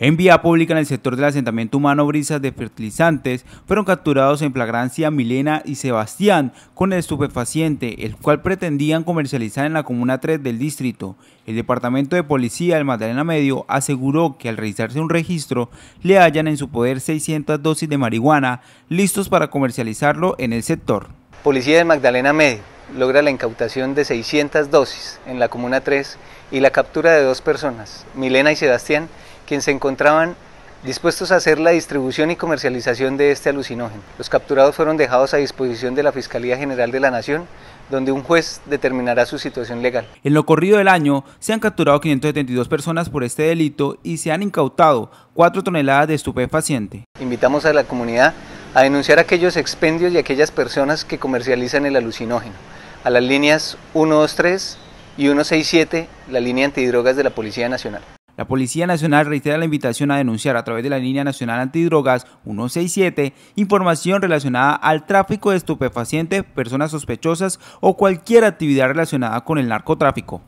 En vía pública en el sector del asentamiento humano Brisas de Fertilizantes fueron capturados en flagrancia Milena y Sebastián con el estupefaciente, el cual pretendían comercializar en la Comuna 3 del distrito. El Departamento de Policía del Magdalena Medio aseguró que al realizarse un registro le hallan en su poder 600 dosis de marihuana listos para comercializarlo en el sector. Policía de Magdalena Medio logra la incautación de 600 dosis en la Comuna 3 y la captura de dos personas, Milena y Sebastián, quienes se encontraban dispuestos a hacer la distribución y comercialización de este alucinógeno. Los capturados fueron dejados a disposición de la Fiscalía General de la Nación, donde un juez determinará su situación legal. En lo corrido del año, se han capturado 572 personas por este delito y se han incautado 4 toneladas de estupefaciente. Invitamos a la comunidad a denunciar aquellos expendios y aquellas personas que comercializan el alucinógeno a las líneas 123 y 167, la línea antidrogas de la Policía Nacional. La Policía Nacional reitera la invitación a denunciar a través de la línea nacional antidrogas 167 información relacionada al tráfico de estupefacientes, personas sospechosas o cualquier actividad relacionada con el narcotráfico.